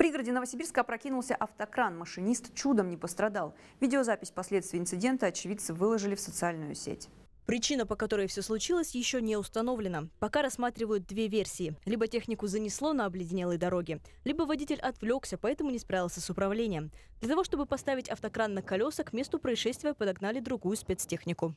пригороде Новосибирска опрокинулся автокран. Машинист чудом не пострадал. Видеозапись последствий инцидента очевидцы выложили в социальную сеть. Причина, по которой все случилось, еще не установлена. Пока рассматривают две версии. Либо технику занесло на обледенелой дороге, либо водитель отвлекся, поэтому не справился с управлением. Для того, чтобы поставить автокран на колеса, к месту происшествия подогнали другую спецтехнику.